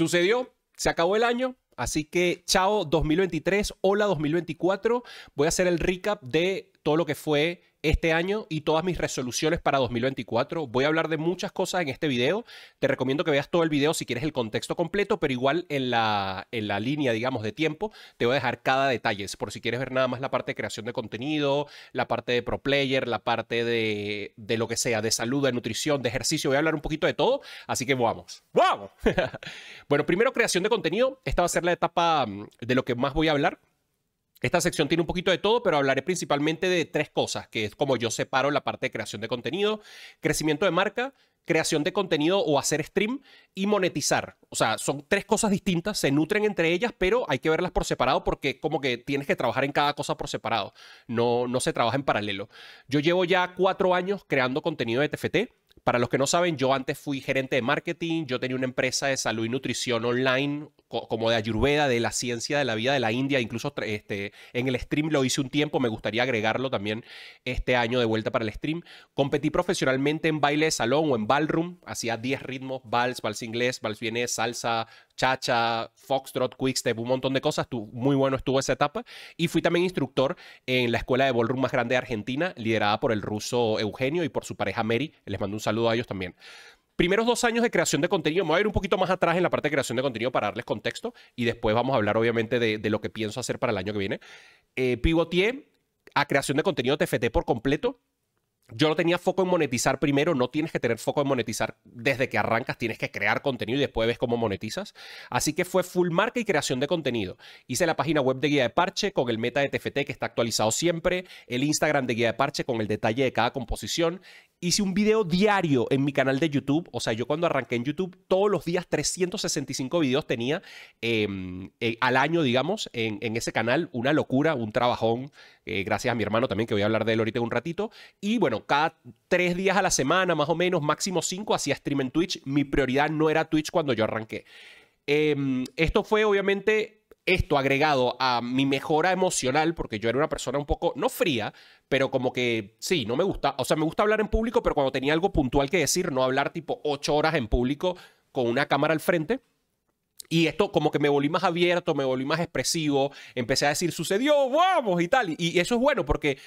Sucedió, se acabó el año, así que chao 2023, hola 2024. Voy a hacer el recap de todo lo que fue este año y todas mis resoluciones para 2024. Voy a hablar de muchas cosas en este video. Te recomiendo que veas todo el video si quieres el contexto completo, pero igual en la, en la línea, digamos, de tiempo, te voy a dejar cada detalle. Por si quieres ver nada más la parte de creación de contenido, la parte de pro player, la parte de, de lo que sea, de salud, de nutrición, de ejercicio. Voy a hablar un poquito de todo, así que vamos. ¡Vamos! bueno, primero creación de contenido. Esta va a ser la etapa mm, de lo que más voy a hablar. Esta sección tiene un poquito de todo, pero hablaré principalmente de tres cosas, que es como yo separo la parte de creación de contenido, crecimiento de marca, creación de contenido o hacer stream y monetizar. O sea, son tres cosas distintas, se nutren entre ellas, pero hay que verlas por separado porque como que tienes que trabajar en cada cosa por separado, no, no se trabaja en paralelo. Yo llevo ya cuatro años creando contenido de TFT para los que no saben, yo antes fui gerente de marketing, yo tenía una empresa de salud y nutrición online, como de ayurveda, de la ciencia de la vida de la India, incluso este, en el stream lo hice un tiempo, me gustaría agregarlo también este año de vuelta para el stream. Competí profesionalmente en baile de salón o en ballroom, hacía 10 ritmos, vals, vals inglés, vals vienés, salsa, Chacha, foxtrot, quickstep, un montón de cosas. muy bueno estuvo esa etapa. Y fui también instructor en la escuela de ballroom más grande de Argentina, liderada por el ruso Eugenio y por su pareja Mary. Les mando un saludo a ellos también. Primeros dos años de creación de contenido, me voy a ir un poquito más atrás en la parte de creación de contenido para darles contexto y después vamos a hablar obviamente de, lo que pienso hacer para el año que viene. Eh, a creación de contenido TFT por completo yo no tenía foco en monetizar primero, no tienes que tener foco en monetizar desde que arrancas, tienes que crear contenido y después ves cómo monetizas. Así que fue full marca y creación de contenido. Hice la página web de guía de parche con el meta de TFT que está actualizado siempre, el Instagram de guía de parche con el detalle de cada composición hice un video diario en mi canal de YouTube. O sea, yo cuando arranqué en YouTube, todos los días 365 videos tenía em, eh, al año, digamos, en, ese canal. Una locura, un trabajón. Eh, gracias a mi hermano también, que voy a hablar de él ahorita un ratito. Y bueno, cada tres días a la semana, más o menos, máximo cinco, hacía stream en Twitch. Mi prioridad no era Twitch cuando yo arranqué. Em, esto fue obviamente esto agregado a mi mejora emocional, porque yo era una persona un poco, no fría, pero como que sí, no me gusta, o sea, me gusta hablar en público, pero cuando tenía algo puntual que decir, no hablar tipo ocho horas en público con una cámara al frente. Y esto como que me volví más abierto, me volví más expresivo, empecé a decir, sucedió, vamos y tal. Y, eso es bueno porque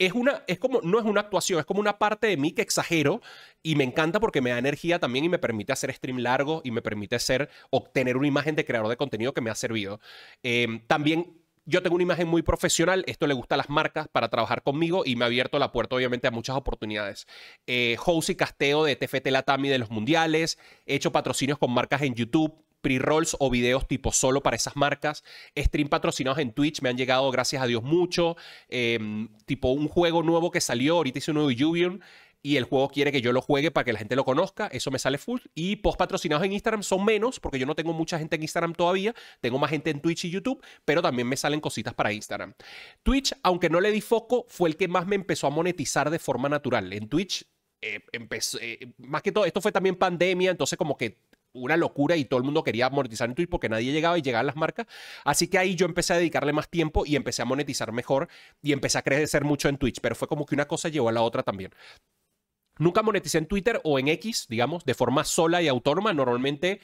es una, es como, no es una actuación, es como una parte de mí que exagero y me encanta porque me da energía también y me permite hacer stream largo y me permite ser, obtener una imagen de creador de contenido que me ha servido. Em, también yo tengo una imagen muy profesional, esto le gusta a las marcas para trabajar conmigo y me ha abierto la puerta obviamente a muchas oportunidades. Eh, y casteo de TFT Latami de los mundiales, he hecho patrocinios con marcas en YouTube, pre-rolls o videos tipo solo para esas marcas. Stream patrocinados en Twitch me han llegado, gracias a Dios, mucho. Em, tipo un juego nuevo que salió, ahorita hice un nuevo Jubion, y el juego quiere que yo lo juegue para que la gente lo conozca, eso me sale full. Y post patrocinados en Instagram son menos, porque yo no tengo mucha gente en Instagram todavía, tengo más gente en Twitch y YouTube, pero también me salen cositas para Instagram. Twitch, aunque no le di foco, fue el que más me empezó a monetizar de forma natural. En Twitch eh, eh, más que todo, esto fue también pandemia, entonces como que una locura y todo el mundo quería monetizar en Twitch porque nadie llegaba y llegaban las marcas. Así que ahí yo empecé a dedicarle más tiempo y empecé a monetizar mejor y empecé a crecer mucho en Twitch, pero fue como que una cosa llevó a la otra también. Nunca moneticé en Twitter o en X, digamos, de forma sola y autónoma. Normalmente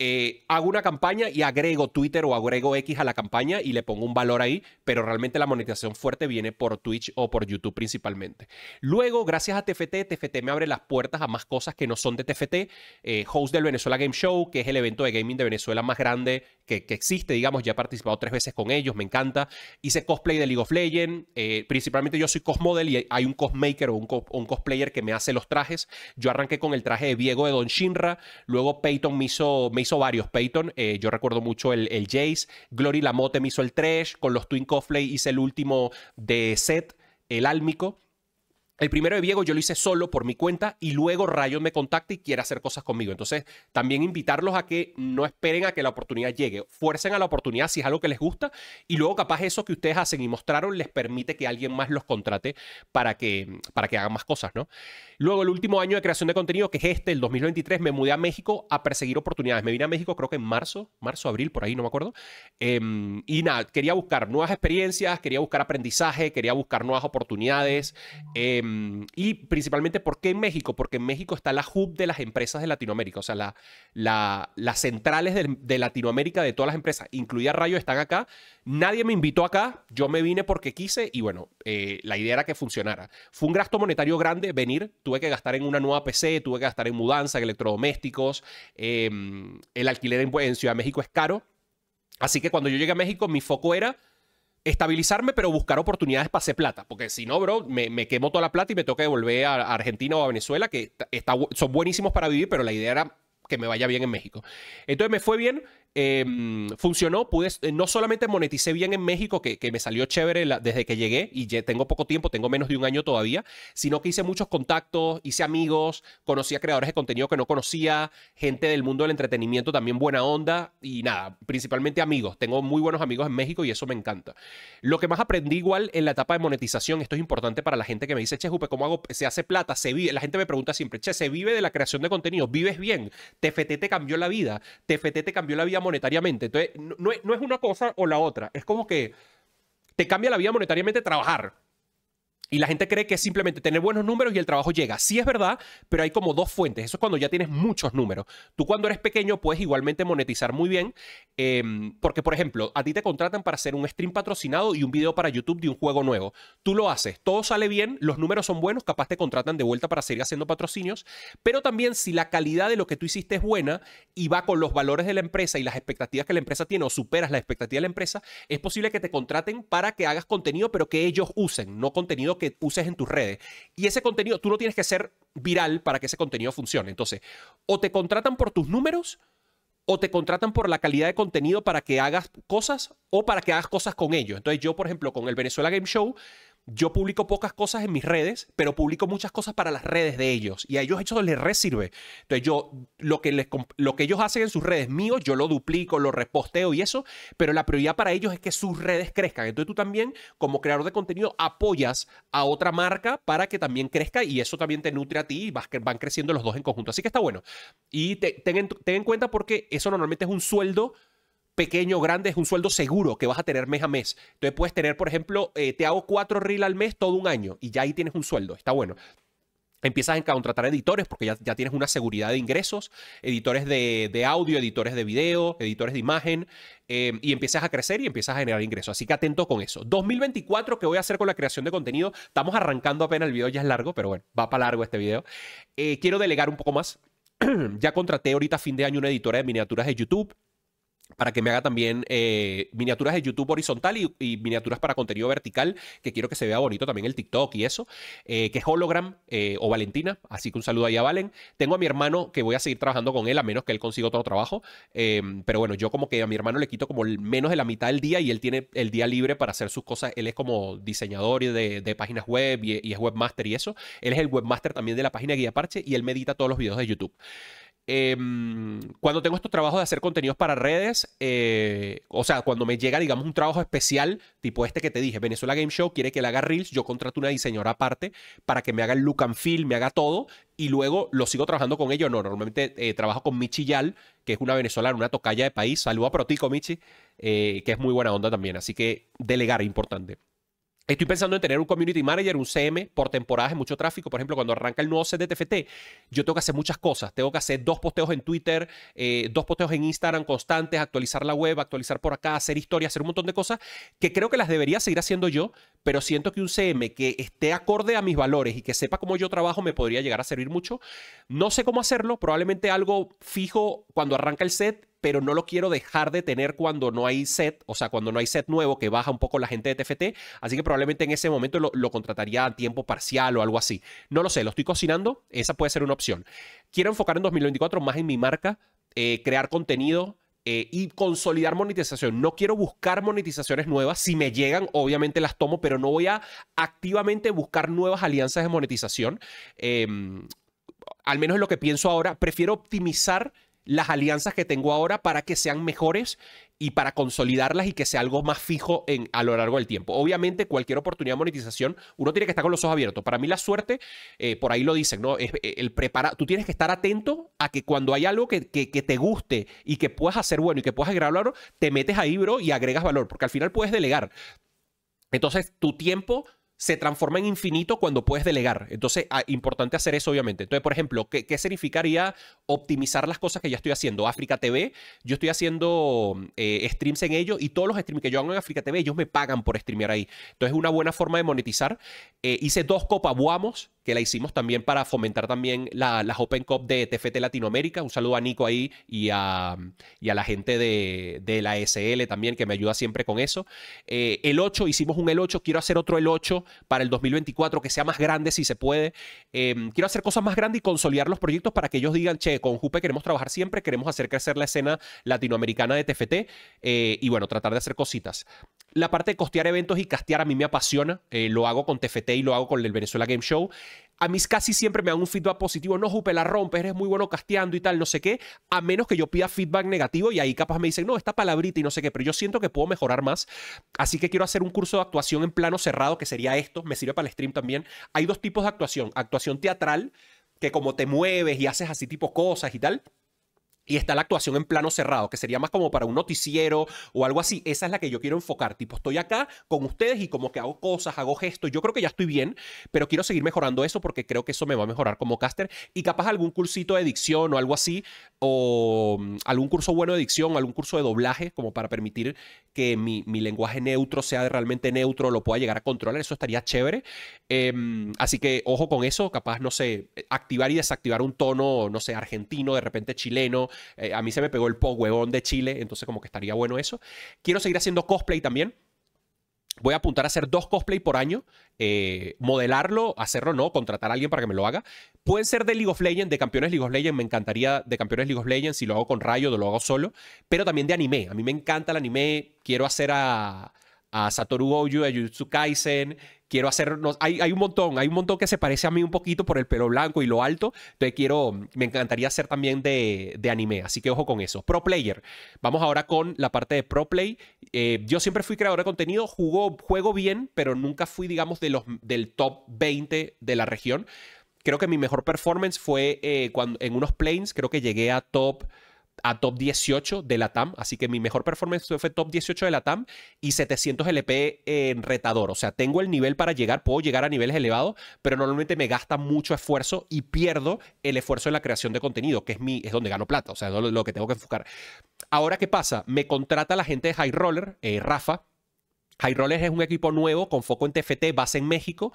eh, hago una campaña y agrego Twitter o agrego X a la campaña y le pongo un valor ahí, pero realmente la monetización fuerte viene por Twitch o por YouTube principalmente. Luego, gracias a TFT, TFT me abre las puertas a más cosas que no son de TFT. Eh, host del Venezuela Game Show, que es el evento de gaming de Venezuela más grande que, existe, digamos, ya he participado tres veces con ellos, me encanta. Hice cosplay de League of Legends, eh, principalmente yo soy cosmodel y hay un cosmaker o un, cosplayer que me hace los trajes. Yo arranqué con el traje de Diego de Don Shinra, luego Peyton me hizo hizo varios, Peyton. Eh, yo recuerdo mucho el, Jace. Glory Lamote me hizo el Trash, Con los Twin Coffley hice el último de Set, el álmico. El primero de Diego yo lo hice solo por mi cuenta y luego Rayo me contacta y quiere hacer cosas conmigo. Entonces, también invitarlos a que no esperen a que la oportunidad llegue. Fuercen a la oportunidad si es algo que les gusta y luego capaz eso que ustedes hacen y mostraron les permite que alguien más los contrate para que, para que hagan más cosas, ¿no? Luego, el último año de creación de contenido, que es este, el 2023, me mudé a México a perseguir oportunidades. Me vine a México creo que en marzo, marzo, abril, por ahí, no me acuerdo. Em, y nada, quería buscar nuevas experiencias, quería buscar aprendizaje, quería buscar nuevas oportunidades. Eh, Em, y principalmente, ¿por qué en México? Porque en México está la hub de las empresas de Latinoamérica, o sea, la, las centrales de, Latinoamérica de todas las empresas, incluida Rayo, están acá. Nadie me invitó acá, yo me vine porque quise y bueno, eh, la idea era que funcionara. Fue un gasto monetario grande venir, tuve que gastar en una nueva PC, tuve que gastar en mudanza, en electrodomésticos, em, el alquiler en, en Ciudad de México es caro. Así que cuando yo llegué a México, mi foco era estabilizarme, pero buscar oportunidades para hacer plata. Porque si no, bro, me, quemo toda la plata y me toca devolver a Argentina o a Venezuela, que son buenísimos para vivir, pero la idea era que me vaya bien en México. Entonces me fue bien, Em, funcionó, pude, eh, no solamente moneticé bien en México, que, me salió chévere desde que llegué y ya tengo poco tiempo, tengo menos de un año todavía, sino que hice muchos contactos, hice amigos, conocí a creadores de contenido que no conocía, gente del mundo del entretenimiento también buena onda y nada, principalmente amigos. Tengo muy buenos amigos en México y eso me encanta. Lo que más aprendí igual en la etapa de monetización, esto es importante para la gente que me dice, che, Jupe, ¿cómo hago? Se hace plata, se vive. La gente me pregunta siempre, che, se vive de la creación de contenido, vives bien, TFT te cambió la vida, TFT te cambió la vida monetariamente. Entonces, no es una cosa o la otra. Es como que te cambia la vida monetariamente trabajar. Y la gente cree que es simplemente tener buenos números y el trabajo llega. Sí es verdad, pero hay como dos fuentes. Eso es cuando ya tienes muchos números. Tú cuando eres pequeño puedes igualmente monetizar muy bien, em, porque por ejemplo, a ti te contratan para hacer un stream patrocinado y un video para YouTube de un juego nuevo. Tú lo haces, todo sale bien, los números son buenos, capaz te contratan de vuelta para seguir haciendo patrocinios, pero también si la calidad de lo que tú hiciste es buena y va con los valores de la empresa y las expectativas que la empresa tiene o superas la expectativa de la empresa, es posible que te contraten para que hagas contenido, pero que ellos usen, no contenido que uses en tus redes. Y ese contenido, tú no tienes que ser viral para que ese contenido funcione. Entonces, o te contratan por tus números, o te contratan por la calidad de contenido para que hagas cosas, o para que hagas cosas con ellos. Entonces, yo, por ejemplo, con el Venezuela Game Show, yo publico pocas cosas en mis redes, pero publico muchas cosas para las redes de ellos. Y a ellos eso les resirve. Entonces yo, lo que, les, lo que ellos hacen en sus redes míos, yo lo duplico, lo reposteo y eso, pero la prioridad para ellos es que sus redes crezcan. Entonces tú también, como creador de contenido, apoyas a otra marca para que también crezca y eso también te nutre a ti y van creciendo los dos en conjunto. Así que está bueno. Y ten en cuenta porque eso normalmente es un sueldo pequeño grande, es un sueldo seguro que vas a tener mes a mes. Entonces puedes tener, por ejemplo, eh, te hago cuatro reels al mes todo un año y ya ahí tienes un sueldo. Está bueno. Empiezas a contratar editores porque ya, tienes una seguridad de ingresos, editores de, audio, editores de video, editores de imagen, eh, y empiezas a crecer y empiezas a generar ingresos. Así que atento con eso. 2024, ¿qué voy a hacer con la creación de contenido? Estamos arrancando apenas el video, ya es largo, pero bueno, va para largo este video. Eh, quiero delegar un poco más. ya contraté ahorita a fin de año una editora de miniaturas de YouTube para que me haga también eh, miniaturas de YouTube horizontal y, miniaturas para contenido vertical, que quiero que se vea bonito también el TikTok y eso, eh, que es Hologram eh, o Valentina, así que un saludo ahí a Valen. Tengo a mi hermano que voy a seguir trabajando con él, a menos que él consiga otro trabajo, em, pero bueno, yo como que a mi hermano le quito como menos de la mitad del día y él tiene el día libre para hacer sus cosas, él es como diseñador de, de páginas web y, y, es webmaster y eso, él es el webmaster también de la página Guía Parche y él medita todos los videos de YouTube. Em, cuando tengo estos trabajos de hacer contenidos para redes, eh, o sea, cuando me llega, digamos, un trabajo especial, tipo este que te dije, Venezuela Game Show quiere que le haga reels, yo contrato una diseñadora aparte para que me haga el look and feel, me haga todo, y luego lo sigo trabajando con ellos. No, normalmente eh, trabajo con Michi Yal, que es una venezolana, una tocaya de país. saludo a Protico, Michi, eh, que es muy buena onda también. Así que delegar, importante. Estoy pensando en tener un community manager, un CM por temporadas en mucho tráfico. Por ejemplo, cuando arranca el nuevo CDTFT, yo tengo que hacer muchas cosas. Tengo que hacer dos posteos en Twitter, eh, dos posteos en Instagram constantes, actualizar la web, actualizar por acá, hacer historias, hacer un montón de cosas que creo que las debería seguir haciendo yo, pero siento que un CM que esté acorde a mis valores y que sepa cómo yo trabajo me podría llegar a servir mucho. No sé cómo hacerlo, probablemente algo fijo cuando arranca el set, pero no lo quiero dejar de tener cuando no hay set, o sea, cuando no hay set nuevo que baja un poco la gente de TFT, así que probablemente en ese momento lo, contrataría a tiempo parcial o algo así. No lo sé, lo estoy cocinando, esa puede ser una opción. Quiero enfocar en 2024 más en mi marca, eh, crear contenido, eh, y consolidar monetización. No quiero buscar monetizaciones nuevas. Si me llegan, obviamente las tomo, pero no voy a activamente buscar nuevas alianzas de monetización. Em, al menos es lo que pienso ahora. Prefiero optimizar las alianzas que tengo ahora para que sean mejores y para consolidarlas y que sea algo más fijo en, a lo largo del tiempo. Obviamente, cualquier oportunidad de monetización, uno tiene que estar con los ojos abiertos. Para mí la suerte, eh, por ahí lo dicen, ¿no? Es, eh, el preparar tú tienes que estar atento a que cuando hay algo que, que, te guste y que puedas hacer bueno y que puedas agregar valor, te metes ahí, bro, y agregas valor, porque al final puedes delegar. Entonces, tu tiempo se transforma en infinito cuando puedes delegar. Entonces, es ah, importante hacer eso, obviamente. Entonces, por ejemplo, ¿qué, significaría optimizar las cosas que ya estoy haciendo? África TV, yo estoy haciendo eh, streams en ellos. y todos los streams que yo hago en África TV, ellos me pagan por streamear ahí. Entonces, es una buena forma de monetizar. Eh, hice dos copas, Buamos que la hicimos también para fomentar también las Open Cup de TFT Latinoamérica. Un saludo a Nico ahí y a, y a la gente de, la SL también, que me ayuda siempre con eso. Eh, el 8, hicimos un el 8, quiero hacer otro el 8 para el 2024, que sea más grande si se puede. Em, quiero hacer cosas más grandes y consolidar los proyectos para que ellos digan, che, con Jupe queremos trabajar siempre, queremos hacer crecer la escena latinoamericana de TFT eh, y bueno, tratar de hacer cositas. La parte de costear eventos y castear a mí me apasiona. Eh, lo hago con TFT y lo hago con el Venezuela Game Show. A mí casi siempre me dan un feedback positivo. No, Jupe, la rompes, eres muy bueno casteando y tal, no sé qué. A menos que yo pida feedback negativo y ahí capaz me dicen, no, esta palabrita y no sé qué. Pero yo siento que puedo mejorar más. Así que quiero hacer un curso de actuación en plano cerrado, que sería esto. Me sirve para el stream también. Hay dos tipos de actuación. Actuación teatral, que como te mueves y haces así tipo cosas y tal y está la actuación en plano cerrado, que sería más como para un noticiero o algo así. Esa es la que yo quiero enfocar. Tipo, estoy acá con ustedes y como que hago cosas, hago gestos. Yo creo que ya estoy bien, pero quiero seguir mejorando eso porque creo que eso me va a mejorar como caster. Y capaz algún cursito de dicción o algo así, o mm, algún curso bueno de dicción, algún curso de doblaje, como para permitir que mi, lenguaje neutro sea realmente neutro, lo pueda llegar a controlar. Eso estaría chévere. Em, así que ojo con eso, capaz, no sé, activar y desactivar un tono, no sé, argentino, de repente chileno eh, a mí se me pegó el po huevón de Chile, entonces como que estaría bueno eso. Quiero seguir haciendo cosplay también. Voy a apuntar a hacer dos cosplay por año, eh, modelarlo, hacerlo no, contratar a alguien para que me lo haga. Pueden ser de League of Legends, de campeones League of Legends, me encantaría de campeones League of Legends, si lo hago con Rayo, lo hago solo, pero también de anime. A mí me encanta el anime, quiero hacer a, a Satoru Gojo, a Jujutsu Kaisen, quiero hacer, hay, un montón, hay un montón que se parece a mí un poquito por el pelo blanco y lo alto, entonces quiero, me encantaría hacer también de, anime, así que ojo con eso. Pro Player, vamos ahora con la parte de Pro Play. Eh, yo siempre fui creador de contenido, juego bien, pero nunca fui, digamos, de los, del top 20 de la región. Creo que mi mejor performance fue eh, cuando, en unos planes, creo que llegué a top a top 18 de la TAM, así que mi mejor performance fue top 18 de la TAM y 700 LP en retador, o sea, tengo el nivel para llegar, puedo llegar a niveles elevados, pero normalmente me gasta mucho esfuerzo y pierdo el esfuerzo en la creación de contenido, que es, mi, es donde gano plata, o sea, es lo, que tengo que enfocar. Ahora, ¿qué pasa? Me contrata la gente de High Roller, eh, Rafa, High es un equipo nuevo con foco en TFT, base en México,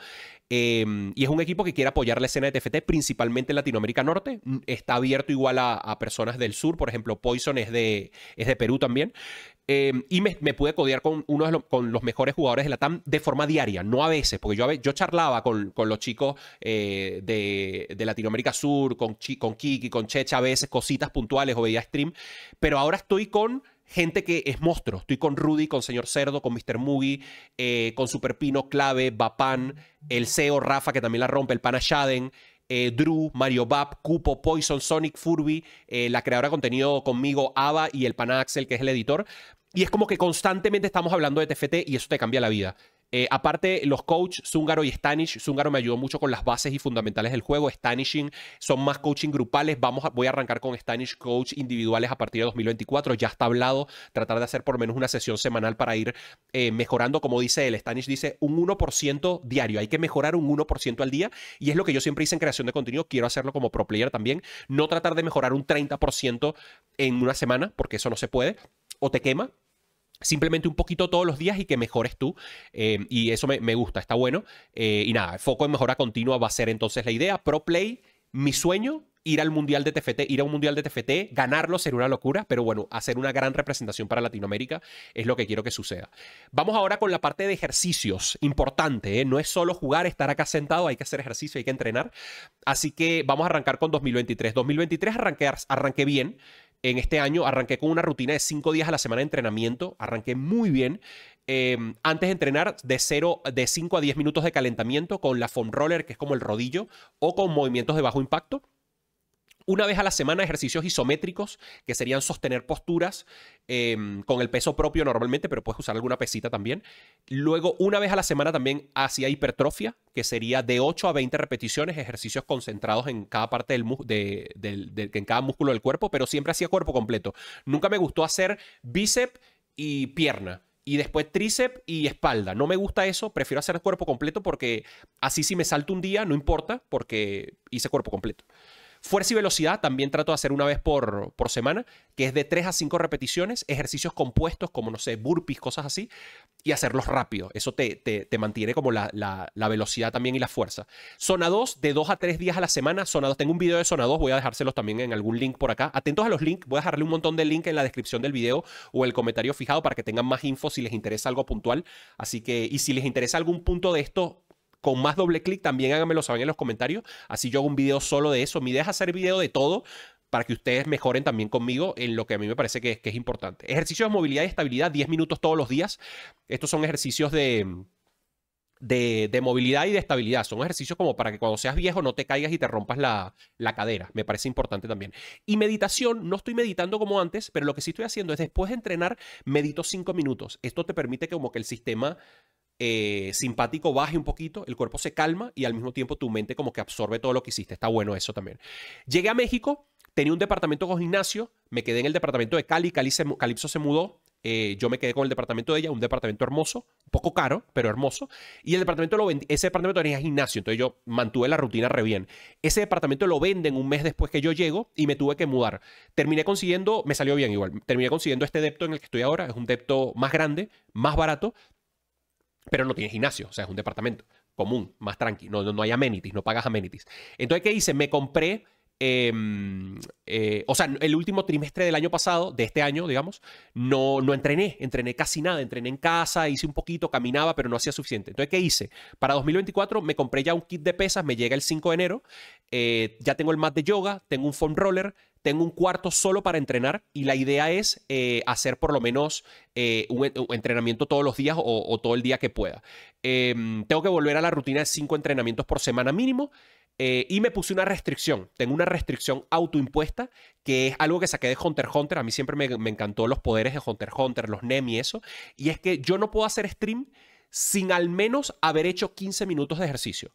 em, y es un equipo que quiere apoyar la escena de TFT, principalmente en Latinoamérica Norte. Mm, está abierto igual a, personas del sur, por ejemplo, Poison es de, es de Perú también. Em, y me, pude codear con uno los, con los mejores jugadores de la TAM de forma diaria, no a veces, porque yo, yo charlaba con, los chicos eh, de, Latinoamérica Sur, con, con Kiki, con Checha, a veces cositas puntuales o veía stream, pero ahora estoy con gente que es monstruo. Estoy con Rudy, con Señor Cerdo, con Mr. Mugi, eh, con Superpino, Clave, Bapan, el CEO Rafa, que también la rompe, el pana Shaden. Eh, Drew, Mario Bab, Cupo, Poison, Sonic, Furby, eh, la creadora de contenido conmigo, Ava y el pana Axel, que es el editor. Y es como que constantemente estamos hablando de TFT y eso te cambia la vida. Eh, aparte, los coaches Zungaro y Stanish, Zungaro me ayudó mucho con las bases y fundamentales del juego. Stanishing son más coaching grupales. Vamos a, voy a arrancar con Stanish coach individuales a partir de 2024. Ya está hablado, tratar de hacer por menos una sesión semanal para ir eh, mejorando. Como dice él, Stanish dice un 1% diario. Hay que mejorar un 1% al día. Y es lo que yo siempre hice en creación de contenido. Quiero hacerlo como pro player también. No tratar de mejorar un 30% en una semana, porque eso no se puede o te quema, simplemente un poquito todos los días y que mejores tú. Eh, y eso me, gusta, está bueno. Eh, y nada, foco en mejora continua va a ser entonces la idea. Pro Play, mi sueño, ir al Mundial de TFT, ir a un Mundial de TFT, ganarlo sería una locura, pero bueno, hacer una gran representación para Latinoamérica es lo que quiero que suceda. Vamos ahora con la parte de ejercicios, importante, ¿eh? no es solo jugar, estar acá sentado, hay que hacer ejercicio, hay que entrenar, así que vamos a arrancar con 2023. 2023 arranqué bien, en este año arranqué con una rutina de cinco días a la semana de entrenamiento, arranqué muy bien. Eh, antes de entrenar, de, 0, de 5 a 10 minutos de calentamiento con la foam roller, que es como el rodillo, o con movimientos de bajo impacto una vez a la semana ejercicios isométricos, que serían sostener posturas em, con el peso propio normalmente, pero puedes usar alguna pesita también. Luego, una vez a la semana también hacía hipertrofia, que sería de 8 a 20 repeticiones, ejercicios concentrados en cada parte del, de, del, en cada músculo del cuerpo, pero siempre hacía cuerpo completo. Nunca me gustó hacer bíceps y pierna y después tríceps y espalda. No me gusta eso, prefiero hacer cuerpo completo porque así si me salto un día, no importa, porque hice cuerpo completo. Fuerza y velocidad también trato de hacer una vez por, por semana, que es de 3 a 5 repeticiones, ejercicios compuestos como, no sé, burpees, cosas así, y hacerlos rápido. Eso te, mantiene como la, la, velocidad también y la fuerza. Zona 2, de 2 a 3 días a la semana. Zona tengo un video de Zona 2, voy a dejárselos también en algún link por acá. Atentos a los links, voy a dejarle un montón de links en la descripción del video o el comentario fijado para que tengan más info si les interesa algo puntual. Así que, y si les interesa algún punto de esto, con más doble clic, también háganmelo saber en los comentarios. Así yo hago un video solo de eso. Mi deja hacer video de todo para que ustedes mejoren también conmigo en lo que a mí me parece que es, importante. Ejercicios de movilidad y estabilidad, 10 minutos todos los días. Estos son ejercicios de, de, movilidad y de estabilidad. Son ejercicios como para que cuando seas viejo no te caigas y te rompas la, la, cadera. Me parece importante también. Y meditación, no estoy meditando como antes, pero lo que sí estoy haciendo es después de entrenar, medito 5 minutos. Esto te permite como que el sistema eh, simpático baje un poquito, el cuerpo se calma y al mismo tiempo tu mente como que absorbe todo lo que hiciste. Está bueno eso también. Llegué a México, tenía un departamento con gimnasio, me quedé en el departamento de Cali, Cali se, Calipso se mudó, eh, yo me quedé con el departamento de ella, un departamento hermoso, un poco caro, pero hermoso. Y el departamento lo ese departamento tenía gimnasio, entonces yo mantuve la rutina re bien. Ese departamento lo venden un mes después que yo llego y me tuve que mudar. Terminé consiguiendo, me salió bien igual, terminé consiguiendo este depto en el que estoy ahora, es un depto más grande, más barato, pero no tiene gimnasio, o sea, es un departamento común, más tranqui, no, no, hay amenities, no pagas amenities. Entonces, ¿qué hice? Me compré, em, eh, o sea, el último trimestre del año pasado, de este año, digamos, no, no entrené, entrené casi nada, entrené en casa, hice un poquito, caminaba, pero no hacía suficiente. Entonces, ¿qué hice? Para 2024 me compré ya un kit de pesas, me llega el 5 de enero, eh, ya tengo el mat de yoga, tengo un foam roller, tengo un cuarto solo para entrenar y la idea es eh, hacer por lo menos eh, un, entrenamiento todos los días o, todo el día que pueda. Em, tengo que volver a la rutina de cinco entrenamientos por semana mínimo. Eh, y me puse una restricción. Tengo una restricción autoimpuesta, que es algo que saqué de Hunter Hunter. A mí siempre me, me, encantó los poderes de Hunter Hunter, los NEM y eso. Y es que yo no puedo hacer stream sin al menos haber hecho 15 minutos de ejercicio.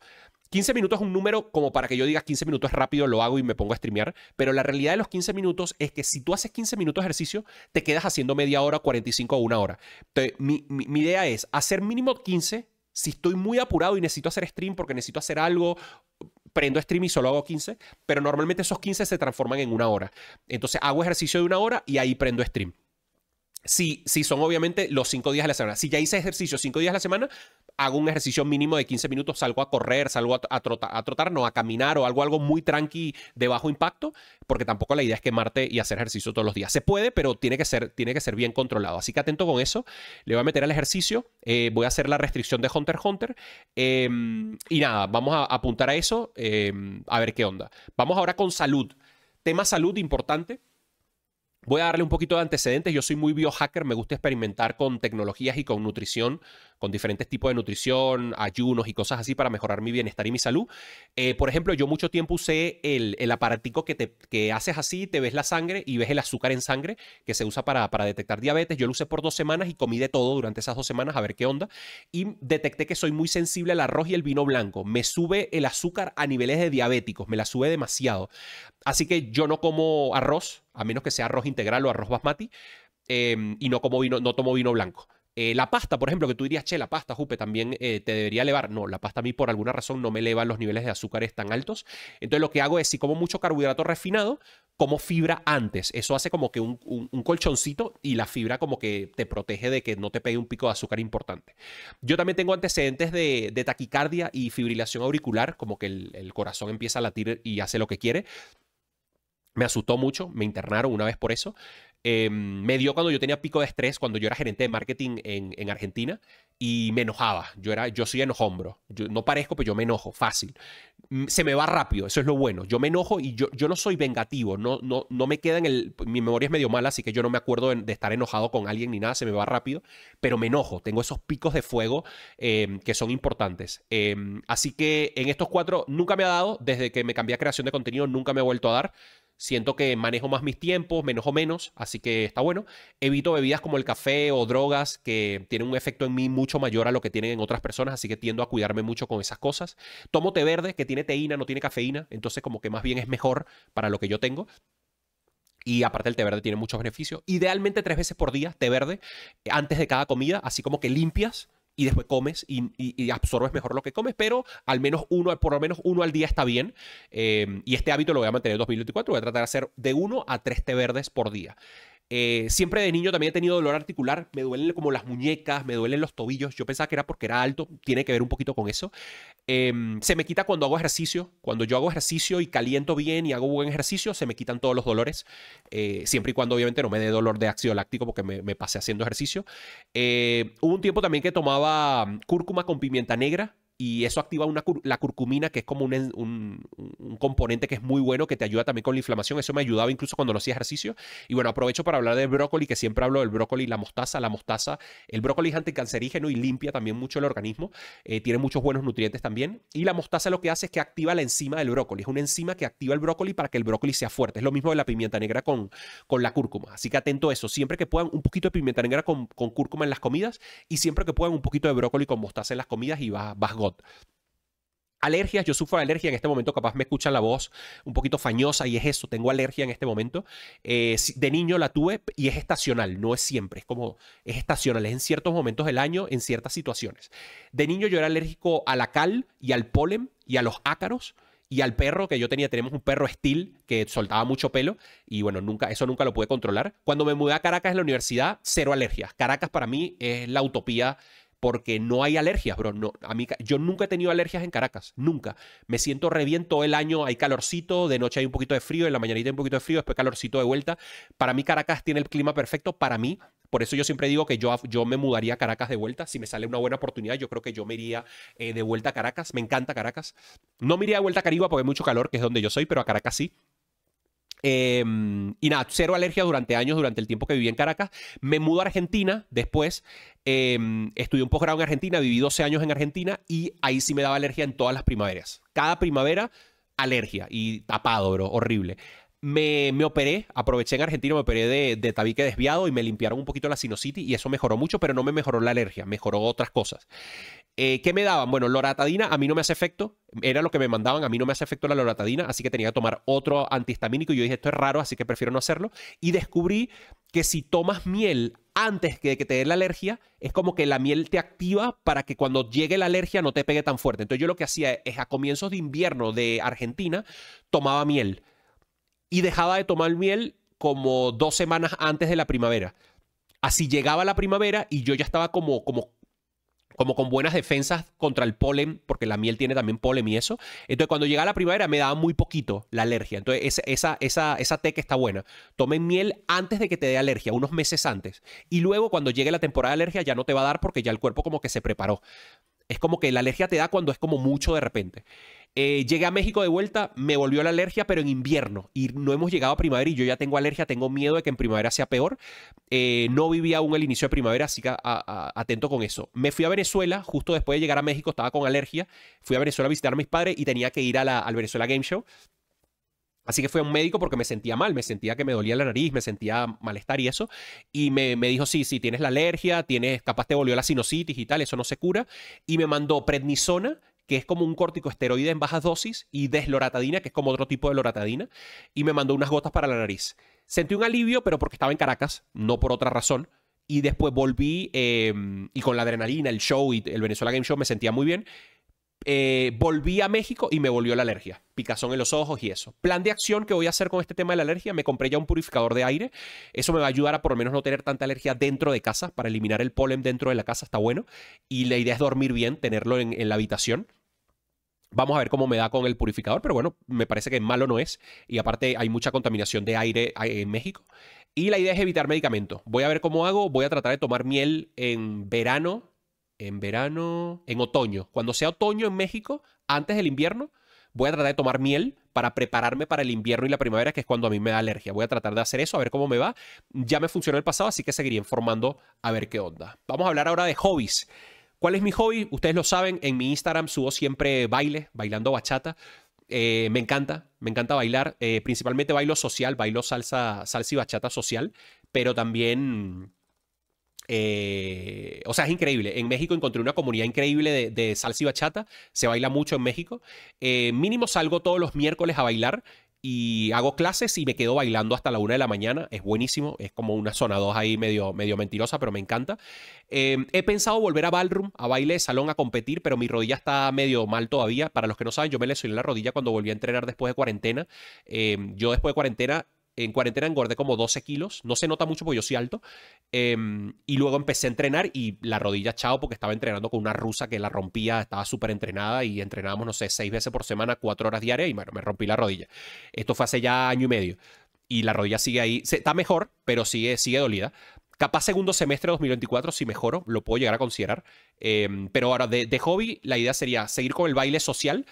15 minutos es un número como para que yo diga 15 minutos rápido, lo hago y me pongo a streamear, pero la realidad de los 15 minutos es que si tú haces 15 minutos de ejercicio, te quedas haciendo media hora, 45 o una hora. mi, mi idea es hacer mínimo 15. Si estoy muy apurado y necesito hacer stream porque necesito hacer algo, prendo stream y solo hago 15, pero normalmente esos 15 se transforman en una hora. Entonces hago ejercicio de una hora y ahí prendo stream si, si son obviamente los cinco días a la semana. Si ya hice ejercicio cinco días a la semana, hago un ejercicio mínimo de 15 minutos, salgo a correr, salgo a, trotar, no, a caminar o algo, algo muy tranqui de bajo impacto, porque tampoco la idea es quemarte y hacer ejercicio todos los días. Se puede, pero tiene que ser, tiene que ser bien controlado. Así que atento con eso. Le voy a meter al ejercicio, eh, voy a hacer la restricción de Hunter Hunter. Em, y nada, vamos a apuntar a eso, em, a ver qué onda. Vamos ahora con salud. Tema salud importante. Voy a darle un poquito de antecedentes. Yo soy muy biohacker, me gusta experimentar con tecnologías y con nutrición, con diferentes tipos de nutrición, ayunos y cosas así para mejorar mi bienestar y mi salud. Eh, por ejemplo, yo mucho tiempo usé el, aparatico que, haces así, te ves la sangre y ves el azúcar en sangre que se usa para, para detectar diabetes. Yo lo usé por dos semanas y comí de todo durante esas dos semanas a ver qué onda. Y detecté que soy muy sensible al arroz y el vino blanco. Me sube el azúcar a niveles de diabéticos, me la sube demasiado. Así que yo no como arroz a menos que sea arroz integral o arroz basmati, em, y no como vino, no tomo vino blanco. Eh, la pasta, por ejemplo, que tú dirías, che, la pasta, Jupe, también eh, te debería elevar. No, la pasta a mí por alguna razón no me eleva los niveles de azúcares tan altos. Entonces lo que hago es, si como mucho carbohidrato refinado, como fibra antes. Eso hace como que un, colchoncito y la fibra como que te protege de que no te pegue un pico de azúcar importante. Yo también tengo antecedentes de, taquicardia y fibrilación auricular, como que el corazón empieza a latir y hace lo que quiere. Me asustó mucho, me internaron una vez por eso. Em, me dio cuando yo tenía pico de estrés, cuando yo era gerente de marketing en, Argentina y me enojaba. Yo, era, yo soy enojombro. Yo, no parezco, pero yo me enojo fácil. Mm, se me va rápido, eso es lo bueno. Yo me enojo y yo, yo no soy vengativo. No, no, me queda en Mi memoria es medio mala, así que yo no me acuerdo de, estar enojado con alguien ni nada, se me va rápido, pero me enojo. Tengo esos picos de fuego em, que son importantes. Em, así que en estos cuatro nunca me ha dado, desde que me cambié a creación de contenido, nunca me ha vuelto a dar. Siento que manejo más mis tiempos, menos o menos, así que está bueno. Evito bebidas como el café o drogas que tienen un efecto en mí mucho mayor a lo que tienen en otras personas, así que tiendo a cuidarme mucho con esas cosas. Tomo té verde que tiene teína, no tiene cafeína, entonces como que más bien es mejor para lo que yo tengo. Y aparte el té verde tiene muchos beneficios. Idealmente tres veces por día, té verde, eh, antes de cada comida, así como que limpias y después comes y, absorbes mejor lo que comes, pero al menos uno, por lo menos uno al día está bien. Eh, y este hábito lo voy a mantener en 2024. Voy a tratar de hacer de uno a tres té verdes por día. Eh, siempre de niño también he tenido dolor articular, me duelen como las muñecas, me duelen los tobillos, yo pensaba que era porque era alto, tiene que ver un poquito con eso. Em, se me quita cuando hago ejercicio, cuando yo hago ejercicio y caliento bien y hago buen ejercicio, se me quitan todos los dolores, eh, siempre y cuando obviamente no me dé dolor de ácido láctico porque me, me pasé haciendo ejercicio. Eh, hubo un tiempo también que tomaba mm, cúrcuma con pimienta negra, y eso activa la curcumina, que es como un, componente que es muy bueno, que te ayuda también con la inflamación. Eso me ayudaba incluso cuando no hacía ejercicio. Y bueno, aprovecho para hablar del brócoli, que siempre hablo del brócoli, la mostaza, la mostaza. El brócoli es anticancerígeno y limpia también mucho el organismo. Eh, tiene muchos buenos nutrientes también. Y la mostaza lo que hace es que activa la enzima del brócoli. Es una enzima que activa el brócoli para que el brócoli sea fuerte. Es lo mismo de la pimienta negra con, con la cúrcuma. Así que atento a eso. Siempre que puedan, un poquito de pimienta negra con, cúrcuma en las comidas y siempre que puedan, un poquito de brócoli con mostaza en las comidas y vas, vas Alergias, yo sufro alergia en este momento, capaz me escuchan la voz un poquito fañosa y es eso, tengo alergia en este momento. Eh, de niño la tuve y es estacional, no es siempre, es como, es estacional, es en ciertos momentos del año, en ciertas situaciones. De niño yo era alérgico a la cal y al polen y a los ácaros y al perro que yo tenía, tenemos un perro estil que soltaba mucho pelo y bueno, nunca, eso nunca lo pude controlar. Cuando me mudé a Caracas en la universidad, cero alergias. Caracas para mí es la utopía porque no hay alergias, bro. No, a mí, yo nunca he tenido alergias en Caracas, nunca. Me siento re bien todo el año, hay calorcito, de noche hay un poquito de frío, en la mañanita hay un poquito de frío, después calorcito de vuelta. Para mí Caracas tiene el clima perfecto, para mí. Por eso yo siempre digo que yo, yo me mudaría a Caracas de vuelta. Si me sale una buena oportunidad, yo creo que yo me iría eh, de vuelta a Caracas. Me encanta Caracas. No me iría de vuelta a porque hay mucho calor, que es donde yo soy, pero a Caracas sí. Em, y nada, cero alergia durante años, durante el tiempo que viví en Caracas. Me mudo a Argentina después. Em, estudié un posgrado en Argentina, viví 12 años en Argentina y ahí sí me daba alergia en todas las primaveras. Cada primavera, alergia y tapado, bro, horrible. Me, operé, aproveché en Argentina, me operé de, tabique desviado y me limpiaron un poquito la sinusitis y eso mejoró mucho, pero no me mejoró la alergia, mejoró otras cosas. Eh, ¿Qué me daban? Bueno, loratadina a mí no me hace efecto, era lo que me mandaban, a mí no me hace efecto la loratadina, así que tenía que tomar otro antihistamínico y yo dije, esto es raro, así que prefiero no hacerlo. Y descubrí que si tomas miel antes que, que te dé la alergia, es como que la miel te activa para que cuando llegue la alergia no te pegue tan fuerte. Entonces yo lo que hacía es a comienzos de invierno de Argentina, tomaba miel y dejaba de tomar miel como dos semanas antes de la primavera. Así llegaba la primavera y yo ya estaba como, como, como con buenas defensas contra el polen, porque la miel tiene también polen y eso. Entonces, cuando llega la primavera me daba muy poquito la alergia. Entonces, esa, esa, esa, esa que está buena. Tomen miel antes de que te dé alergia, unos meses antes. Y luego, cuando llegue la temporada de alergia, ya no te va a dar porque ya el cuerpo como que se preparó. Es como que la alergia te da cuando es como mucho de repente. Eh, llegué a México de vuelta, me volvió la alergia, pero en invierno. Y no hemos llegado a primavera y yo ya tengo alergia, tengo miedo de que en primavera sea peor. Eh, no vivía aún el inicio de primavera, así que atento con eso. Me fui a Venezuela, justo después de llegar a México, estaba con alergia. Fui a Venezuela a visitar a mis padres y tenía que ir a la, al Venezuela Game Show. Así que fui a un médico porque me sentía mal, me sentía que me dolía la nariz, me sentía malestar y eso. Y me, dijo, sí, sí, tienes la alergia, tienes, capaz te volvió la sinusitis y tal, eso no se cura. Y me mandó prednisona que es como un corticosteroide en bajas dosis, y desloratadina, que es como otro tipo de loratadina, y me mandó unas gotas para la nariz. Sentí un alivio, pero porque estaba en Caracas, no por otra razón. Y después volví, em, y con la adrenalina, el show y el Venezuela Game Show me sentía muy bien. Eh, volví a México y me volvió la alergia. Picazón en los ojos y eso. Plan de acción que voy a hacer con este tema de la alergia. Me compré ya un purificador de aire. Eso me va a ayudar a por lo menos no tener tanta alergia dentro de casa, para eliminar el polen dentro de la casa. Está bueno. Y la idea es dormir bien, tenerlo en la habitación. Vamos a ver cómo me da con el purificador, pero bueno, me parece que malo no es. Y aparte hay mucha contaminación de aire eh, en México. Y la idea es evitar medicamentos. Voy a ver cómo hago. Voy a tratar de tomar miel en verano, en verano, en otoño. Cuando sea otoño en México, antes del invierno, voy a tratar de tomar miel para prepararme para el invierno y la primavera, que es cuando a mí me da alergia. Voy a tratar de hacer eso, a ver cómo me va. Ya me funcionó el pasado, así que seguiré informando a ver qué onda. Vamos a hablar ahora de hobbies. ¿Cuál es mi hobby? Ustedes lo saben, en mi Instagram subo siempre baile, bailando bachata. Eh, me encanta, me encanta bailar. Eh, principalmente bailo social, bailo salsa, salsa y bachata social, pero también. Eh, o sea, es increíble. En México encontré una comunidad increíble de salsa y bachata. Se baila mucho en México. mínimo salgo todos los miércoles a bailar y hago clases y me quedo bailando hasta la una de la mañana. Es buenísimo, es como una zona 2 ahí medio, medio mentirosa, pero me encanta. Em, he pensado volver a ballroom, a baile de salón, a competir, pero mi rodilla está medio mal todavía. Para los que no saben, yo me lesioné la rodilla cuando volví a entrenar después de cuarentena. Em, yo después de cuarentena en cuarentena engordé como 12 kilos, no se nota mucho porque yo soy alto, em, y luego empecé a entrenar y la rodilla chao porque estaba entrenando con una rusa que la rompía, estaba súper entrenada y entrenábamos, no sé, seis veces por semana, cuatro horas diarias y bueno, me rompí la rodilla. Esto fue hace ya año y medio y la rodilla sigue ahí, está mejor, pero sigue, sigue dolida. Capaz segundo semestre de 2024, si mejoro, lo puedo llegar a considerar. Em, pero ahora, de, de hobby, la idea sería seguir con el baile social,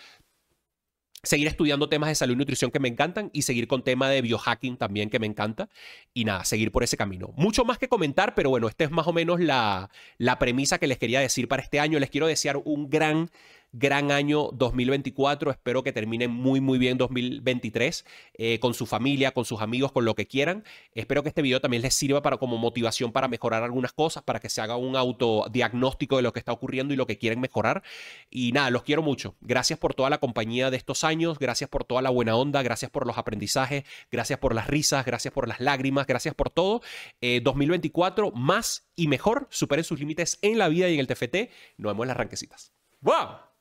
seguir estudiando temas de salud y nutrición que me encantan y seguir con tema de biohacking también que me encanta y nada, seguir por ese camino. Mucho más que comentar, pero bueno, esta es más o menos la, la premisa que les quería decir para este año. Les quiero desear un gran gran año 2024. Espero que terminen muy, muy bien 2023 eh, con su familia, con sus amigos, con lo que quieran. Espero que este video también les sirva para como motivación para mejorar algunas cosas, para que se haga un autodiagnóstico de lo que está ocurriendo y lo que quieren mejorar. Y nada, los quiero mucho. Gracias por toda la compañía de estos años, gracias por toda la buena onda, gracias por los aprendizajes, gracias por las risas, gracias por las lágrimas, gracias por todo. 2024 eh, más y mejor, superen sus límites en la vida y en el TFT. Nos vemos en las ranquecitas. ¡Wow!